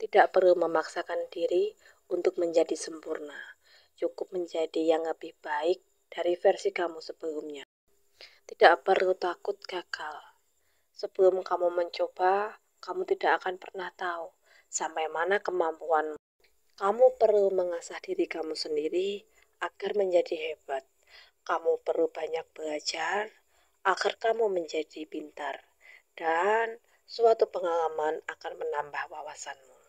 Tidak perlu memaksakan diri untuk menjadi sempurna. Cukup menjadi yang lebih baik dari versi kamu sebelumnya. Tidak perlu takut gagal. Sebelum kamu mencoba, kamu tidak akan pernah tahu sampai mana kemampuanmu. Kamu perlu mengasah diri kamu sendiri agar menjadi hebat. Kamu perlu banyak belajar agar kamu menjadi pintar, dan suatu pengalaman akan menambah wawasanmu.